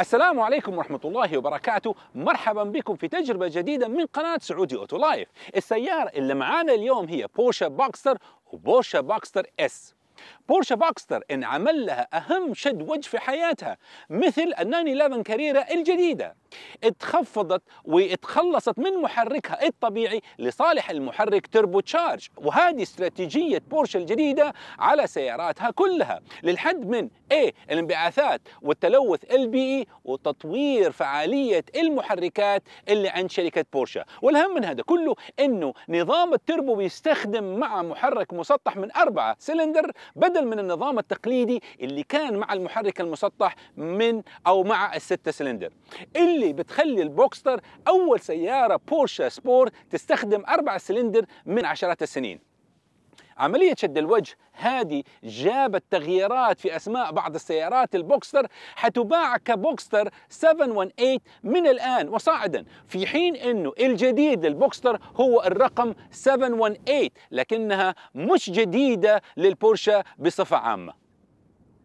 السلام عليكم ورحمة الله وبركاته مرحبا بكم في تجربة جديدة من قناة سعودي أوتو لايف السيارة اللي معانا اليوم هي بورشا باكستر وبورشا باكستر اس بورشا باكستر انعمل لها أهم شد وجه في حياتها مثل الناني 11 كاريرا الجديدة اتخفضت واتخلصت من محركها الطبيعي لصالح المحرك تربو تشارج وهذه استراتيجية بورش الجديدة على سياراتها كلها للحد من A الانبعاثات والتلوث البيئي وتطوير فعالية المحركات اللي عند شركة بورشة والأهم من هذا كله أنه نظام التربو بيستخدم مع محرك مسطح من أربعة سلندر بدل من النظام التقليدي اللي كان مع المحرك المسطح من أو مع الستة سلندر اللي اللي بتخلي البوكستر أول سيارة بورشا سبور تستخدم أربع سلندر من عشرات السنين عملية شد الوجه هذه جابت تغييرات في أسماء بعض السيارات البوكستر حتباع كبوكستر 718 من الآن وصاعدا في حين أنه الجديد للبوكستر هو الرقم 718 لكنها مش جديدة للبورشة بصفة عامة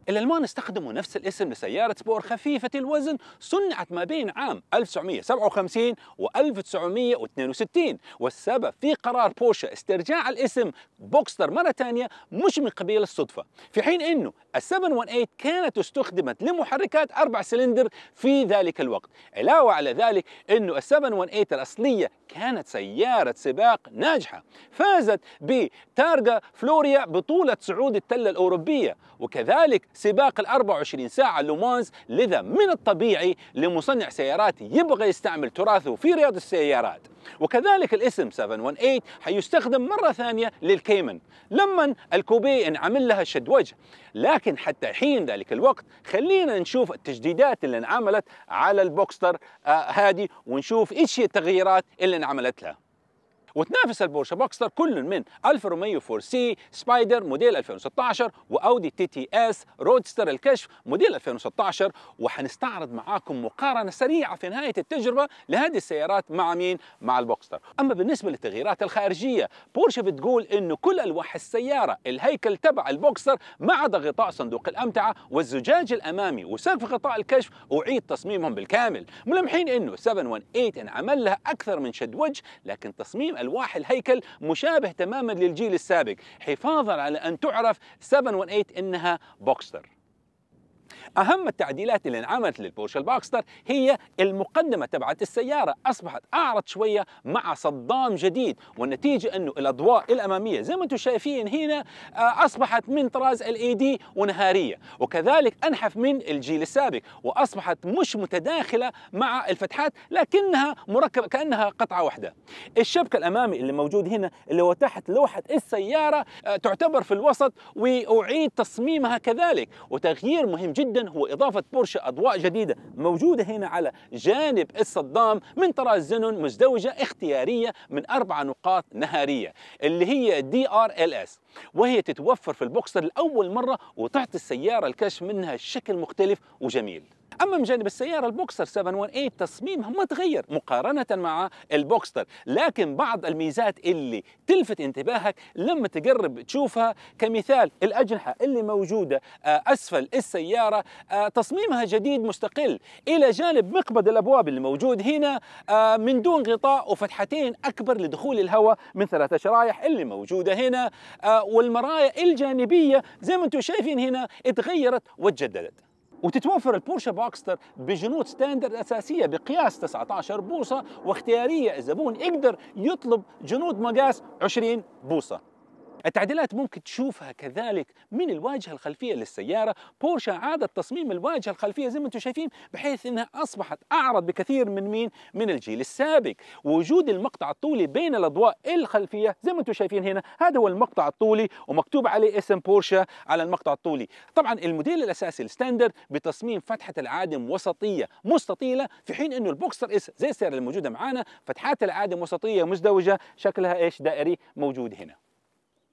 الألمان استخدموا نفس الاسم لسيارة سبور خفيفة الوزن صنعت ما بين عام 1957 و 1962 والسبب في قرار بورشا استرجاع الاسم بوكستر مرة ثانية مش من قبيل الصدفة في حين أنه ال 718 كانت استخدمت لمحركات أربع سلندر في ذلك الوقت علاوة على ذلك أنه ال 718 الأصلية كانت سيارة سباق ناجحة فازت بتارجا فلوريا بطولة صعود التلة الأوروبية وكذلك سباق ال 24 ساعة لومانز لذا من الطبيعي لمصنع سيارات يبغى يستعمل تراثه في رياض السيارات وكذلك الاسم 718 حيستخدم مرة ثانية للكيمن لما الكوبي انعمل لها شد وجه لكن حتى حين ذلك الوقت خلينا نشوف التجديدات اللي انعملت على البوكستر هذه آه، ونشوف ايش هي التغييرات اللي انعملت لها وتنافس البورشة بوكستر كل من الفا روميو 4 سي سبايدر موديل 2016 واودي تي تي اس رودستر الكشف موديل 2016 وحنستعرض معاكم مقارنة سريعة في نهاية التجربة لهذه السيارات مع مين؟ مع البوكستر أما بالنسبة للتغييرات الخارجية بورشة بتقول أنه كل ألواح السيارة الهيكل تبع البوكستر ما عدا غطاء صندوق الأمتعة والزجاج الأمامي وسقف غطاء الكشف أعيد تصميمهم بالكامل ملمحين أنه 718 انعمل لها أكثر من شد وجه لكن تصميم ألواح الهيكل مشابه تماما للجيل السابق حفاظا على أن تعرف 718 إنها بوكستر اهم التعديلات اللي انعملت للبورش الباكستر هي المقدمه تبعت السياره اصبحت اعرض شويه مع صدام جديد والنتيجه انه الاضواء الاماميه زي ما انتم شايفين هنا آه، اصبحت من طراز ال اي دي ونهاريه وكذلك انحف من الجيل السابق واصبحت مش متداخله مع الفتحات لكنها مركبه كانها قطعه واحده الشبكه الامامي اللي موجود هنا اللي هو تحت لوحه السياره آه، تعتبر في الوسط واعيد تصميمها كذلك وتغيير مهم جدا جدا هو إضافة بورشة أضواء جديدة موجودة هنا على جانب الصدام من طراز زنون مزدوجة اختيارية من أربع نقاط نهارية اللي هي دي ار ال اس وهي تتوفر في البوكسر لأول مرة وتعطي السيارة الكشف منها شكل مختلف وجميل اما من جانب السياره البوكسر 718 تصميمها ما تغير مقارنه مع البوكستر لكن بعض الميزات اللي تلفت انتباهك لما تقرب تشوفها كمثال الاجنحه اللي موجوده آه، اسفل السياره آه، تصميمها جديد مستقل الى جانب مقبض الابواب اللي موجود هنا آه، من دون غطاء وفتحتين اكبر لدخول الهواء من ثلاثه شرايح اللي موجوده هنا والمرايا الجانبيه زي ما انتم شايفين هنا اتغيرت وتجددت وتتوفر البورشا باكستر بجنود ستاندرد أساسية بقياس 19 بوصة واختيارية الزبون يقدر يطلب جنود مقاس 20 بوصة التعديلات ممكن تشوفها كذلك من الواجهة الخلفية للسيارة بورشا عادت تصميم الواجهة الخلفية زي ما انتم شايفين بحيث انها اصبحت اعرض بكثير من مين من الجيل السابق وجود المقطع الطولي بين الاضواء الخلفية زي ما انتم شايفين هنا هذا هو المقطع الطولي ومكتوب عليه اسم بورشا على المقطع الطولي طبعا الموديل الاساسي الستاندرد بتصميم فتحة العادم وسطية مستطيلة في حين انه البوكستر اس زي السيارة الموجودة معانا فتحات العادم وسطية مزدوجة شكلها ايش دائري موجود هنا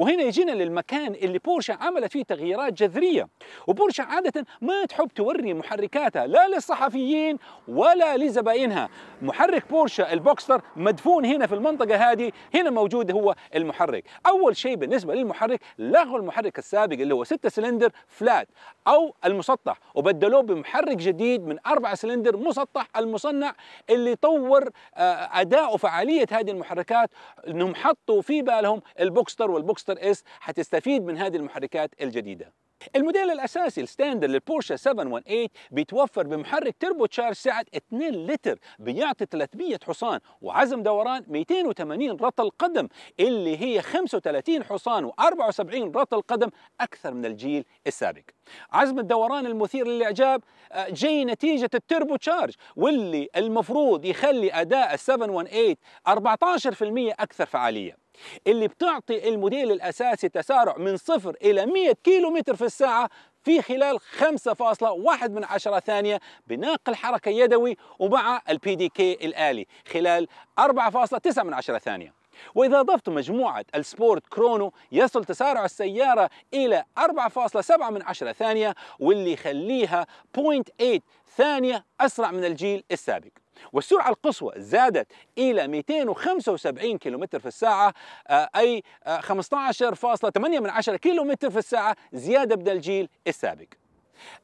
وهنا يجينا للمكان اللي بورشا عملت فيه تغييرات جذرية وبورشا عادة ما تحب توري محركاتها لا للصحفيين ولا لزبائنها محرك بورشا البوكستر مدفون هنا في المنطقة هذه هنا موجود هو المحرك أول شيء بالنسبة للمحرك لغوا المحرك السابق اللي هو 6 سلندر فلات أو المسطح وبدلوه بمحرك جديد من 4 سلندر مسطح المصنع اللي طور آه، أداء وفعالية هذه المحركات انهم حطوا في بالهم البوكستر والبوكستر الماستر اس هتستفيد من هذه المحركات الجديده الموديل الاساسي الستاندر للبورشا 718 بيتوفر بمحرك تربو تشارج سعه 2 لتر بيعطي 300 حصان وعزم دوران 280 رطل قدم اللي هي 35 حصان و74 رطل قدم اكثر من الجيل السابق. عزم الدوران المثير للاعجاب آه، جاي نتيجه التربو تشارج واللي المفروض يخلي اداء ال 718 14% اكثر فعاليه. اللي بتعطي الموديل الأساسي تسارع من صفر إلى 100 كيلومتر في الساعة في خلال 5.1 من عشرة ثانية بناقل حركة يدوي ومع البي دي كي الآلي خلال 4.9 من عشرة ثانية وإذا ضفت مجموعة السبورت كرونو يصل تسارع السيارة إلى 4.7 من عشرة ثانية واللي يخليها 0.8 ثانية أسرع من الجيل السابق والسرعة القصوى زادت إلى 275 كم في الساعة آه، أي 15.8 آه، كم في الساعة زيادة بدل الجيل السابق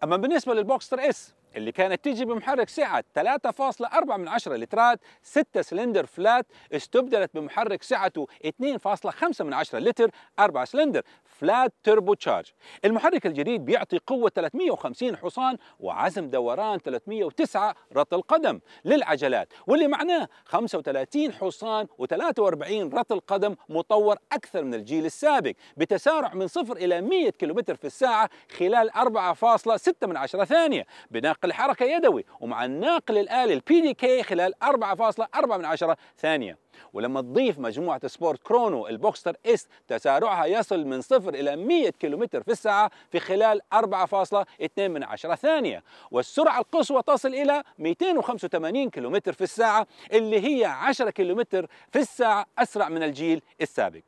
أما بالنسبة للبوكستر اس اللي كانت تيجي بمحرك سعة 3.4 من عشرة لترات 6 سلندر فلات استبدلت بمحرك سعته 2.5 من عشرة لتر 4 سلندر فلات تربو تشارج المحرك الجديد بيعطي قوة 350 حصان وعزم دوران 309 رطل قدم للعجلات واللي معناه 35 حصان و43 رطل قدم مطور أكثر من الجيل السابق بتسارع من 0 إلى 100 كم في الساعة خلال 4.6 من عشرة ثانية بناقل نقل الحركة يدوي ومع الناقل الآلي البي دي كي خلال 4.4 ثانية ولما تضيف مجموعة سبورت كرونو البوكستر اس تسارعها يصل من صفر إلى 100 كيلومتر في الساعة في خلال 4.2 من عشرة ثانية والسرعة القصوى تصل إلى 285 كيلومتر في الساعة اللي هي 10 كيلومتر في الساعة أسرع من الجيل السابق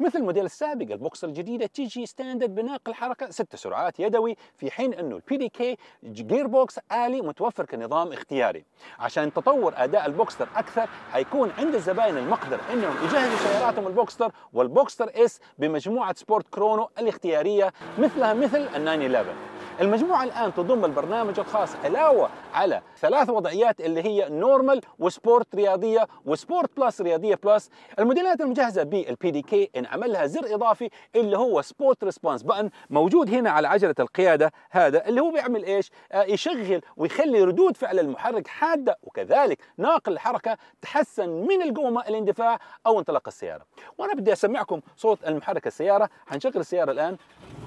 مثل الموديل السابق البوكسر الجديده تيجي ستاندرد بناقل حركه ست سرعات يدوي في حين انه البي دي كي جير بوكس الي متوفر كنظام اختياري عشان تطور اداء البوكستر اكثر حيكون عند الزباين المقدر انهم يجهزوا سياراتهم البوكستر والبوكستر اس بمجموعه سبورت كرونو الاختياريه مثلها مثل ال 911 المجموعة الآن تضم البرنامج الخاص علاوة على ثلاث وضعيات اللي هي نورمال وسبورت رياضية وسبورت بلس رياضية بلس الموديلات المجهزة بالبي دي كي انعمل لها زر إضافي اللي هو سبورت ريسبونس بأن موجود هنا على عجلة القيادة هذا اللي هو بيعمل إيش آه يشغل ويخلي ردود فعل المحرك حادة وكذلك ناقل الحركة تحسن من القومة الاندفاع أو انطلاق السيارة وأنا بدي أسمعكم صوت المحرك السيارة هنشغل السيارة الآن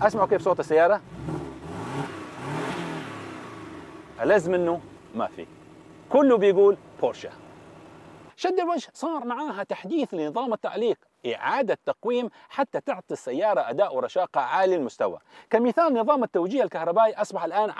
أسمعوا كيف صوت السيارة فلز منه ما في كله بيقول بورشه شد الوجه صار معاها تحديث لنظام التعليق إعادة تقويم حتى تعطي السيارة أداء ورشاقة عالي المستوى كمثال نظام التوجيه الكهربائي أصبح الآن 10%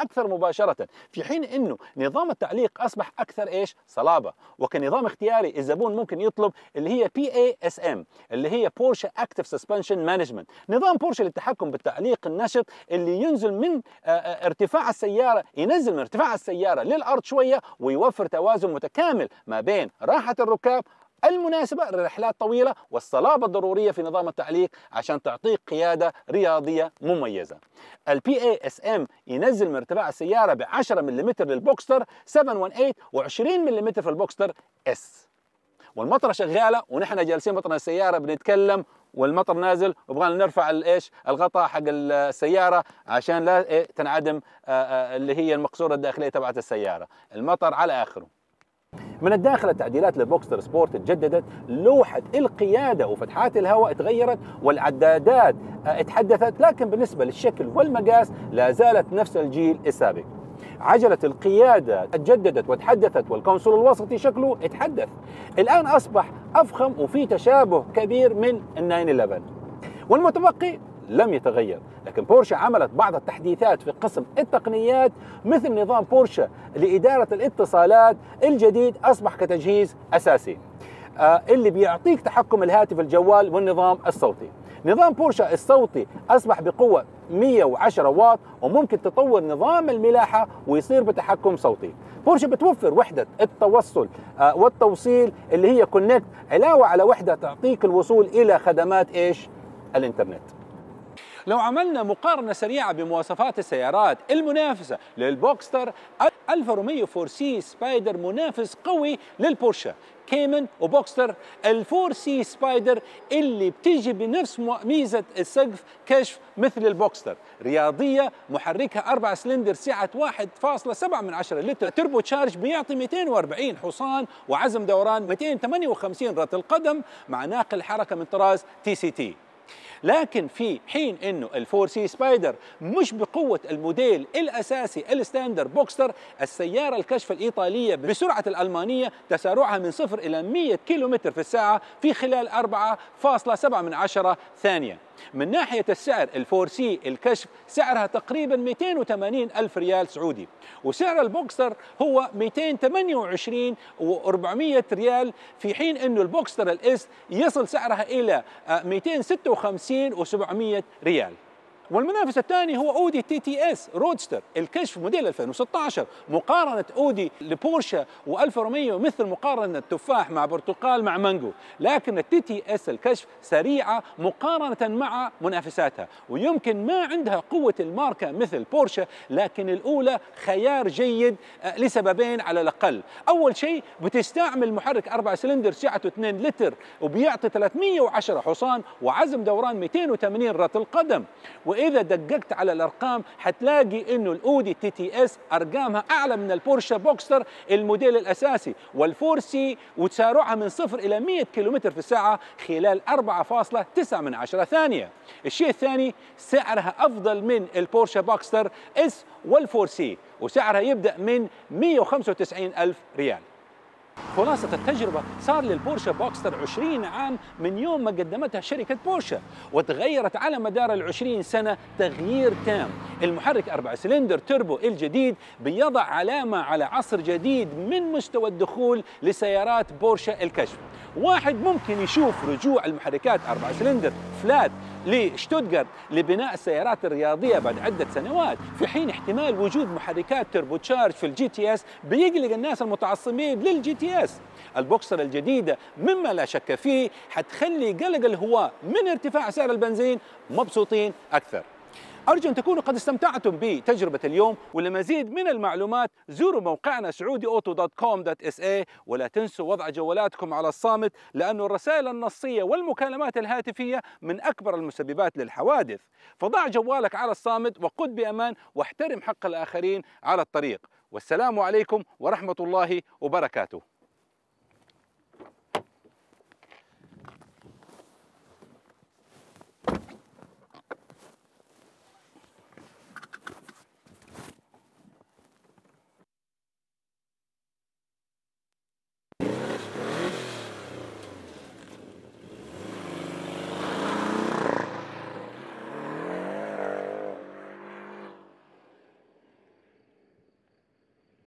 أكثر مباشرة في حين أنه نظام التعليق أصبح أكثر إيش صلابة وكنظام اختياري الزبون ممكن يطلب اللي هي PASM اللي هي بورشا Active Suspension Management نظام بورشة للتحكم بالتعليق النشط اللي ينزل من آه، آه، ارتفاع السيارة ينزل من ارتفاع السيارة للأرض شوية ويوفر توازن متكامل ما بين راحة الركاب المناسبة للرحلات طويلة والصلابة الضرورية في نظام التعليق عشان تعطيك قيادة رياضية مميزة البي اي اس ام ينزل من ارتفاع السيارة ب 10 ملم للبوكستر 718 و20 ملم في البوكستر اس والمطرة شغالة ونحن جالسين بطن السيارة بنتكلم والمطر نازل وبغانا نرفع الايش الغطاء حق السياره عشان لا إيه تنعدم آه، آه، اللي هي المقصوره الداخليه تبعت السياره المطر على اخره من الداخل التعديلات لفوكستر سبورت تجددت لوحة القيادة وفتحات الهواء تغيرت والعدادات آه، اتحدثت لكن بالنسبة للشكل والمقاس لا زالت نفس الجيل السابق عجلة القيادة تجددت وتحدثت والكونسول الوسطي شكله اتحدث الآن أصبح أفخم وفي تشابه كبير من 911 والمتبقي لم يتغير لكن بورشا عملت بعض التحديثات في قسم التقنيات مثل نظام بورشا لإدارة الاتصالات الجديد أصبح كتجهيز أساسي آه، اللي بيعطيك تحكم الهاتف الجوال والنظام الصوتي نظام بورشا الصوتي أصبح بقوة 110 واط وممكن تطور نظام الملاحة ويصير بتحكم صوتي بورشا بتوفر وحدة التوصل آه، والتوصيل اللي هي كونكت علاوة على وحدة تعطيك الوصول إلى خدمات إيش الإنترنت لو عملنا مقارنة سريعة بمواصفات السيارات المنافسة للبوكستر ألفا روميو فور سي سبايدر منافس قوي للبورشة كيمن وبوكستر الفور سي سبايدر اللي بتيجي بنفس ميزة السقف كشف مثل البوكستر رياضية محركها أربع سلندر سعة 1.7 من عشرة لتر تربو تشارج بيعطي 240 حصان وعزم دوران 258 رة القدم مع ناقل حركة من طراز تي سي تي لكن في حين انه الفور سي سبايدر مش بقوه الموديل الاساسي الستاندر بوكستر السياره الكشف الايطاليه بسرعه الالمانيه تسارعها من صفر الى 100 كيلومتر في الساعه في خلال 4.7 ثانيه من ناحية السعر الفور سي الكشف سعرها تقريبا 280 ألف ريال سعودي وسعر البوكستر هو 228 و400 ريال في حين أنه البوكستر الاس يصل سعرها إلى 256 و700 ريال والمنافس الثاني هو اودي تي تي اس رودستر الكشف موديل 2016 مقارنه اودي لبورشا و روميو مثل مقارنه تفاح مع برتقال مع مانجو لكن التي تي اس الكشف سريعه مقارنه مع منافساتها ويمكن ما عندها قوه الماركه مثل بورشا لكن الاولى خيار جيد آه، لسببين على الاقل اول شيء بتستعمل محرك اربع سلندر سعته 2 لتر وبيعطي 310 حصان وعزم دوران 280 رطل قدم واذا دققت على الارقام حتلاقي انه الاودي تي تي اس ارقامها اعلى من البورشا بوكستر الموديل الاساسي والفورسي وتسارعها من صفر الى 100 كيلومتر في الساعه خلال 4.9 من عشرة ثانيه الشيء الثاني سعرها افضل من البورشا بوكستر اس والفورسي وسعرها يبدا من 195 الف ريال خلاصة التجربة صار للبورشة بوكستر 20 عام من يوم ما قدمتها شركة بورشة وتغيرت على مدار ال 20 سنة تغيير تام المحرك أربع سلندر توربو الجديد بيضع علامة على عصر جديد من مستوى الدخول لسيارات بورشة الكشف واحد ممكن يشوف رجوع المحركات أربع سلندر فلات لشتوتغارت لبناء السيارات الرياضية بعد عدة سنوات في حين احتمال وجود محركات تربو تشارج في الجي تي اس بيقلق الناس المتعصبين للجي تي اس البوكسر الجديدة مما لا شك فيه حتخلي قلق الهواة من ارتفاع سعر البنزين مبسوطين أكثر أرجو أن تكونوا قد استمتعتم بتجربة اليوم ولمزيد من المعلومات زوروا موقعنا سعودي أوتو دوت كوم دوت اس اي ولا تنسوا وضع جوالاتكم على الصامت لأن الرسائل النصية والمكالمات الهاتفية من أكبر المسببات للحوادث فضع جوالك على الصامت وقد بأمان واحترم حق الآخرين على الطريق والسلام عليكم ورحمة الله وبركاته